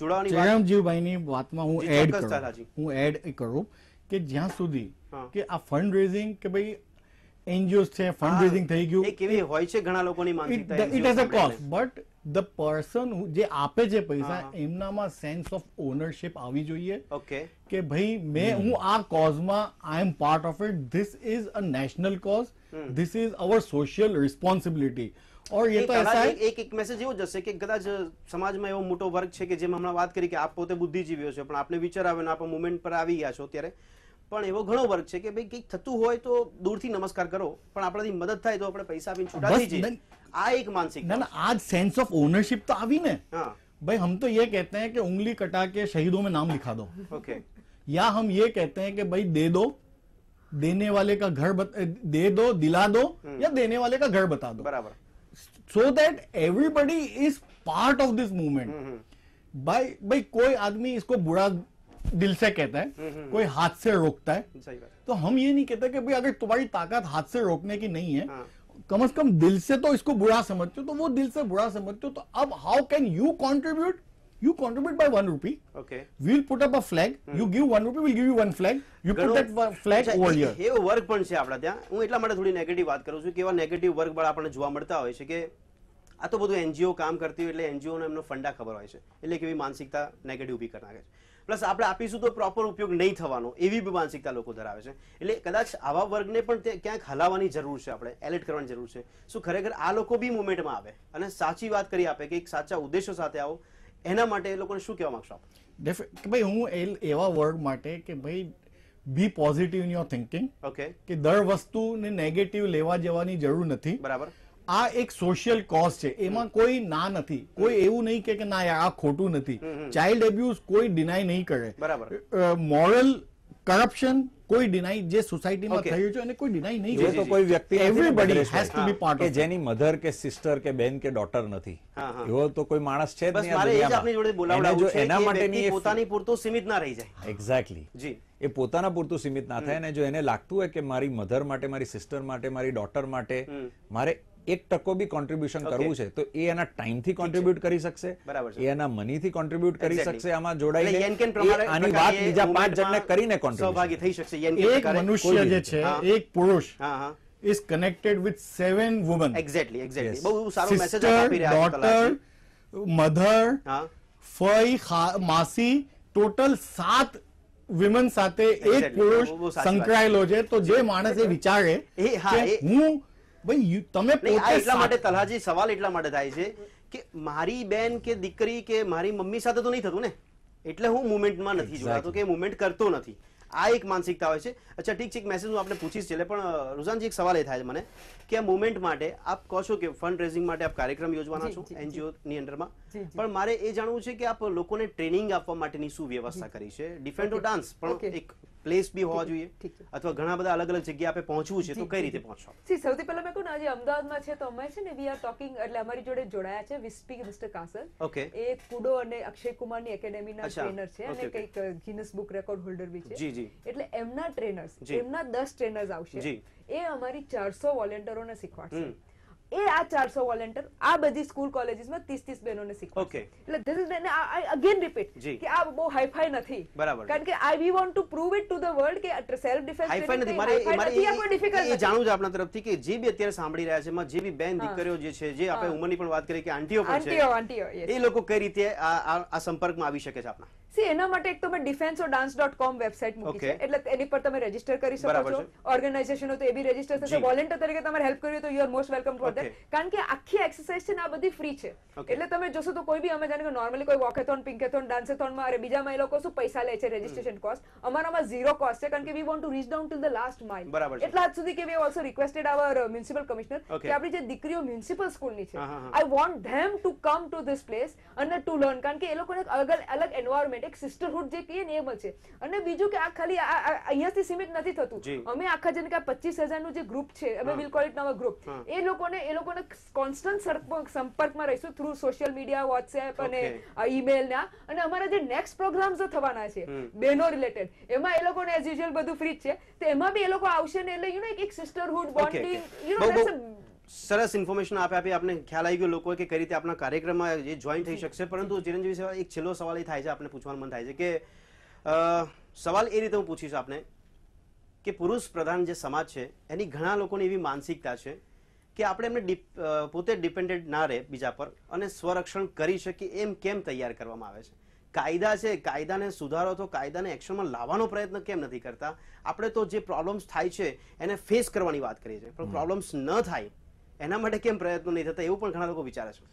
જોડાવાની જયરામજીભાઈની વાતમાં હું એડ હું એડ કરું કે જ્યાં સુધી કે આ ફંડ રેઝિંગ કે ભાઈ એનજીઓસ છે ફંડ રેઝિંગ થઈ ગયું એ કેવી હોય છે ઘણા લોકોની માંગતા it has a cost but the person જે આપે છે પૈસા એમનામાં સેન્સ ઓફ ઓનરશિપ આવી જોઈએ ઓકે કે ભાઈ મેં હું આ કોઝમાં I am part of it this is a national cause this is our social responsibility और ये तो ऐसा है एक एक मैसेज यो जसे के कदाच समाज में यो मोटो वर्ग छे के जे हमना बात करी के आप पोते बुद्धिजीवी हो छे पण आपने विचार आवे ना आप मोमेंट पर आवी गया छो त्यारे पण एवो घणो वर्ग छे के भाई के थतु होय तो दूर थी नमस्कार करो पण आपरा दी मदद થાય તો આપણે પૈસા આપીને છૂટા દીજે આ એક માનસિક ના ના આજ સેન્સ ઓફ ઓનરશિપ તો આવી ને હા ભાઈ હમ તો યે કહેતે હે કે ઉંગલી કટા કે શહીદો મે નામ લખા દો ઓકે યા હમ યે કહેતે હે કે ભાઈ દે દો देने वाले का घर दे दो दिला दो या देने वाले का घर बता दो बराबर so that everybody is part of this movement भाई भाई कोई आदमी इसको बुरा दिल से कहता है हम्म, हम्म। कोई हाथ से रोकता है तो हम ये नहीं कहते कि भाई अगर तुम्हारी ताकत हाथ से रोकने की नहीं है हाँ। कम से कम दिल से तो इसको बुरा समझते हो तो वो दिल से बुरा समझते हो तो अब how can you contribute you contribute by 1 rupee. Okay. We'll put up a flag. Hmm. You give 1 rupee, we'll give you 1 flag. You put that flag over here. એ વર્ક પણ છે આપણા ત્યાં હું એટલા માટે થોડી નેગેટિવ વાત કરું છું કે નેગેટિવ વર્ક પણ આપણને જોવા મળતા હોય છે કે આ તો બધું એનજીઓ કામ કરતી હોય એટલે એનજીઓને એમનો ફંડા ખબર હોય છે એટલે કેવી માનસિકતા નેગેટિવ ઉભી કરી નાખે છે પ્લસ આપણે આપીશું તો પ્રોપર ઉપયોગ નહીં થવાનો એવી બી માનસિકતા લોકો ધરાવે છે એટલે કદાચ આવા વર્ગને પણ ક્યાંક હલાવવાની જરૂર છે આપણે એલર્ટ કરવાની જરૂર છે શું ખરેખર આ લોકો બી મુમેન્ટમાં આવે અને સાચી વાત કરી આપે કે એક સાચા ઉદ્દેશો સાથે આવો એના માટે એ લોકોને શું કહેવા માંગશો કે ભાઈ હું એ એવા વર્ગ માટે કે ભાઈ be positive in your thinking okay કે દર વસ્તુને નેગેટિવ લેવા જવાની જરૂર નથી બરાબર આ એક સોશિયલ કોઝ છે એમાં કોઈ ના નથી કોઈ એવું નહીં કે ના આ ખોટું નથી ચાઇલ્ડ એબ્યુઝ કોઈ ડિનાય નહીં કરે બરાબર મોરલ કરપ્શન કોઈ ડિનાઈ જે સોસાયટીમાં થયું છે અને કોઈ ડિનાઈ નહીં તો કોઈ વ્યક્તિ everybody has to be part of જેની મધર કે સિસ્ટર કે બેન કે ડોટર નથી એવો તો કોઈ માણસ છે જ નહીં આ દુનિયામાં જોડે બોલાવડાવું છે એના માટેની પોતાની પૂરતું સીમિત ના રહી જાય એક્ઝેક્ટલી જી એ પોતાના પૂરતું સીમિત ના થાય અને જો એને લાગતું હોય કે મારી મધર માટે મારી સિસ્ટર માટે મારી ડોટર માટે મારે એક ટકો બી કોન્ટ્રીબ્યુશન કરવું છે તો એ એના થી કોન્ટ્રીબ્યુટ કરી શકશે એ એના મની થી કોન્ટ્રીબ્યુટ કરી શકશે આમાં જોડાઈને આની વાત બીજા પાંચ જણને કરીને કોન્ટ્રીબ્યુટ થઈ શકશે એક મનુષ્ય જે છે એક પુરુષ is connected with seven woman exactly exactly બહુ સારો મેસેજ આપી રહ્યા ડોટર મધર ફઈ માસી ટોટલ સાત વિમન સાથે એક પુરુષ સંકળાયેલો છે તો જે માણસ એ વિચારે હું ભાઈ તમે પોતે એટલા મારી મમ્મી સાથે તો નહીં થતું ને એટલે હું મુવમેન્ટમાં મુવમેન્ટ કરતો નથી આ એક માનસિકતા હોય છે અચ્છા ઠીક છે એક મેસેજ હું આપને પૂછીશ એટલે પણ રુઝાનજી એક સવાલ એ થાય છે મને કે આ મુવમેન્ટ માટે આપ કહો કે ફંડ રેઝિંગ માટે આપ કાર્યક્રમ યોજવાના છો એનજીઓ ની અંડરમાં પણ મારે એ જાણવું છે કે આપ લોકોને ટ્રેનિંગ આપવા માટેની શું વ્યવસ્થા કરી છે ડિફેન્ડો ડાન્સ પણ એક પ્લેસ બી હોવા જોઈએ અથવા ઘણા બધા અલગ અલગ જગ્યા આપણે પહોંચવું છે તો કઈ રીતે પહોંચો સી સૌથી પહેલા મેં કહું આજે અમદાવાદમાં છે તો અમે છે ને વી આર ટોકિંગ એટલે અમારી જોડે જોડાયા છે વિસ્પી મિસ્ટર કાસલ ઓકે એ કુડો અને અક્ષય કુમાર ની એકેડેમી ના ટ્રેનર છે અને કઈક ગિનસ બુક રેકોર્ડ હોલ્ડર બી છે એટલે એમના ટ્રેનર્સ એમના દસ ટ્રેનર્સ આવશે એ અમારી 400 વોલેન્ટિયરોને શીખવાડશે એ આ ચારસો વોલેન્ટિયર આ બધી સ્કૂલ કોલેજીસમાં ત્રીસ ત્રીસ બહેનોને શીખવાડશે એટલે this is I again repeat કે આ બહુ હાઈફાઈ નથી બરાબર કારણ કે I we want to prove it to the world કે સેલ્ફ ડિફેન્સ હાઈફાઈ નથી મારે મારે એ જાણું છે આપણા તરફથી કે જે બી અત્યારે સાંભળી રહ્યા છે એમાં જે બી બેન દીકરીઓ જે છે જે આપણે ઉંમરની પણ વાત કરી કે આંટીઓ પણ છે એ લોકો કઈ રીતે આ સંપર્કમાં આવી શકે છે આપણા સી એના માટે એક તો મેં defence or dance dot com website મૂકી છે એટલે એની પર તમે રજીસ્ટર કરી શકો છો ઓર્ગેનાઇઝેશનો તો એ બી રજીસ્ટર થશે વોલેન્ટિયર તરીકે તમારે હેલ્પ કરવી તો you are most welcome for that કારણ કે આખી એક્સરસાઇઝ છે ને આ બધી ફ્રી છે એટલે તમે જોશો તો કોઈ બી અમે જાણે કે નોર્મલી કોઈ વોકેથોન પિંકેથોન ડાન્સેથોનમાં અરે બીજામાં એ લોકો શું પૈસા લે છે રજીસ્ટ્રેશન કોસ્ટ અમારામાં ઝીરો કોસ્ટ છે કારણ કે we want to reach down to the last mile એટલા હદ સુધી કે we also requested our municipal commissioner કે આપણી જે દીકરીઓ મ્યુનિસિપલ સ્કૂલની છે I want them to come to this place અને ટુ લર્ન કારણ કે એ લોકોને અલગ અલગ એન્વાયરમેન્ટ મૂવમેન્ટ એક સિસ્ટરહુડ જે કહીએ ને છે અને બીજું કે આ ખાલી અહીંયાથી સીમિત નથી થતું અમે આખા જેને કે પચીસ હજારનું જે ગ્રુપ છે અમે વિલ કોલ ઇટ ગ્રુપ એ લોકોને એ લોકોને કોન્સ્ટન્ટ સંપર્કમાં રહીશું થ્રુ સોશિયલ મીડિયા વોટ્સએપ અને ઈમેલ ના અને અમારા જે નેક્સ્ટ પ્રોગ્રામ્સ થવાના છે બેનો રિલેટેડ એમાં એ લોકોને એઝ યુઝ્યુઅલ બધું ફ્રી જ છે તો એમાં બી એ લોકો આવશે ને એટલે યુ નો એક સિસ્ટરહુડ બોન્ડિંગ યુ નો સરસ ઇન્ફોર્મેશન આપ્યા આપી આપને ખ્યાલ આવી ગયો લોકો કે કઈ રીતે આપણા કાર્યક્રમમાં જે જોઈન થઈ શકશે પરંતુ ચિરંજીવી સેવા એક છેલ્લો સવાલ એ થાય છે આપણે પૂછવાનું મન થાય છે કે સવાલ એ રીતે હું પૂછીશ આપને કે પુરુષ પ્રધાન જે સમાજ છે એની ઘણા લોકોની એવી માનસિકતા છે કે આપણે એમને પોતે ડિપેન્ડેડ ના રહે બીજા પર અને સ્વરક્ષણ કરી શકીએ એમ કેમ તૈયાર કરવામાં આવે છે કાયદા છે કાયદાને સુધારો તો કાયદાને એક્શનમાં લાવવાનો પ્રયત્ન કેમ નથી કરતા આપણે તો જે પ્રોબ્લેમ્સ થાય છે એને ફેસ કરવાની વાત કરીએ છીએ પણ પ્રોબ્લેમ્સ ન થાય એના માટે કેમ પ્રયત્નો નહીં થતા એવું પણ ઘણા લોકો વિચારે છે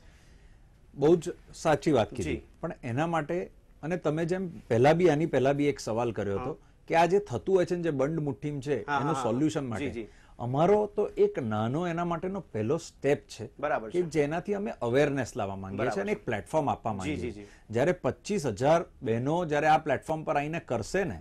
બહુ જ સાચી વાત કીધી પણ એના માટે અને તમે જેમ પહેલા બી આની પહેલા બી એક સવાલ કર્યો હતો કે આ જે થતું હોય છે જે બંડ મુઠ્ઠીમ છે એનું સોલ્યુશન માટે અમારો તો એક નાનો એના માટેનો પહેલો સ્ટેપ છે બરાબર કે જેનાથી અમે અવેરનેસ લાવવા માંગીએ છીએ અને એક પ્લેટફોર્મ આપવા માંગીએ છીએ જ્યારે પચીસ હજાર બહેનો જ્યારે આ પ્લેટફોર્મ પર આવીને કરશે ને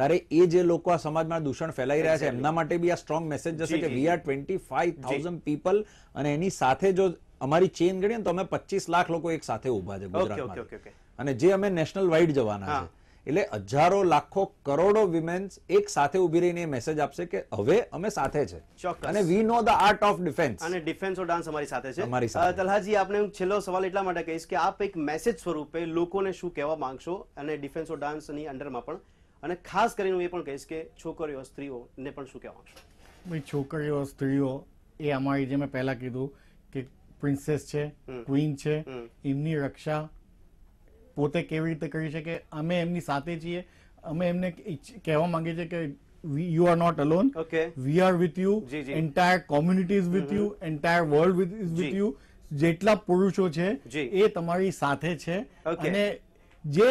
ત્યારે એ જે લોકો આ સમાજમાં દૂષણ ફેલાઈ રહ્યા છે એમના માટે બી આ સ્ટ્રોંગ મેસેજ જશે કે we are twenty five thousand people અને એની સાથે જો અમારી ચેન ગણીએ તો અમે પચીસ લાખ લોકો એક સાથે ઉભા છે ગુજરાતમાં અને જે અમે નેશનલ વાઇડ જવાના છે એટલે હજારો લાખો કરોડો વિમેન્સ એક સાથે ઉભી રહીને એ મેસેજ આપશે કે હવે અમે સાથે છે અને we know the art of defence અને ડિફેન્સ ઓફ ડાન્સ અમારી સાથે છે અમારી સાથે તલહાજી આપને હું છેલ્લો સવાલ એટલા માટે કહીશ કે આપ એક મેસેજ સ્વરૂપે લોકોને શું કહેવા માંગશો અને ડિફેન્સ ઓફ ડાન્સની અંડરમાં પણ અને ખાસ કરીને હું એ પણ કહીશ કે છોકરીઓ સ્ત્રીઓને પણ શું કહેવા માંગશો છોકરીઓ સ્ત્રીઓ એ અમારી જે મેં પહેલા કીધું કે પ્રિન્સેસ છે ક્વીન છે એમની રક્ષા પોતે કેવી રીતે કરી શકે અમે એમની સાથે છીએ અમે એમને કહેવા માંગીએ છે કે you are not alone okay we are with you entire community is with you entire world is with you જેટલા પુરુષો છે એ તમારી સાથે છે અને જે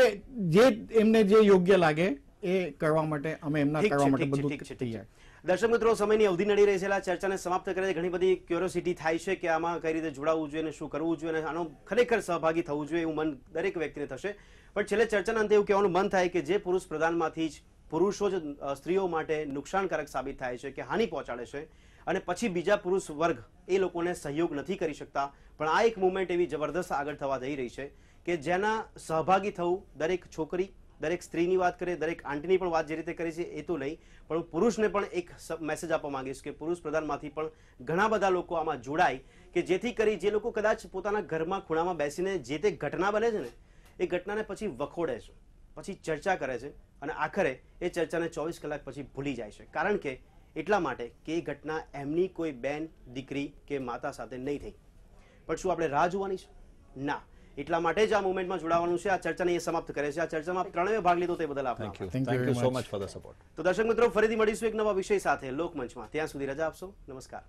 જે એમને જે યોગ્ય લાગે એ કરવા માટે અમે એમના કરવા માટે બધું તૈયાર દર્શક મિત્રો સમયની અવધિ નડી રહી છે ચર્ચાને સમાપ્ત કરે ઘણી બધી ક્યુરોસિટી થાય છે કે આમાં કઈ રીતે જોડાવું જોઈએ અને શું કરવું જોઈએ અને આનો ખરેખર સહભાગી થવું જોઈએ એવું મન દરેક વ્યક્તિને થશે પણ છેલ્લે ચર્ચાના અંતે એવું કહેવાનું મન થાય કે જે પુરુષ પ્રધાનમાંથી જ પુરુષો જ સ્ત્રીઓ માટે નુકસાનકારક સાબિત થાય છે કે હાનિ પહોંચાડે છે અને પછી બીજા પુરુષ વર્ગ એ લોકોને સહયોગ નથી કરી શકતા પણ આ એક મુવમેન્ટ એવી જબરદસ્ત આગળ થવા જઈ રહી છે કે જેના સહભાગી થવું દરેક છોકરી દરેક સ્ત્રીની વાત કરીએ દરેક આંટીની પણ વાત જે રીતે કરી છે એ તો નહીં પણ હું પુરુષને પણ એક મેસેજ આપવા માંગીશ કે પુરુષ પ્રધાનમાંથી પણ ઘણા બધા લોકો આમાં જોડાય કે જેથી કરી જે લોકો કદાચ પોતાના ઘરમાં ખૂણામાં બેસીને જે તે ઘટના બને છે ને એ ઘટનાને પછી વખોડે છે પછી ચર્ચા કરે છે અને આખરે એ ચર્ચાને ચોવીસ કલાક પછી ભૂલી જાય છે કારણ કે એટલા માટે કે એ ઘટના એમની કોઈ બેન દીકરી કે માતા સાથે નહીં થઈ પણ શું આપણે રાહ જોવાની છે ના એટલા માટે જ આ મુવમેન્ટમાં જોડાવાનું છે આ ચર્ચાને એ સમાપ્ત કરે છે આ ચર્ચામાં ત્રણે ભાગ લીધો તે બદલ આપનો થેન્ક સપોર્ટ તો દર્શક મિત્રો ફરીથી મળીશું એક નવા વિષય સાથે લોકમંચમાં ત્યાં સુધી રજા આપશો નમસ્કાર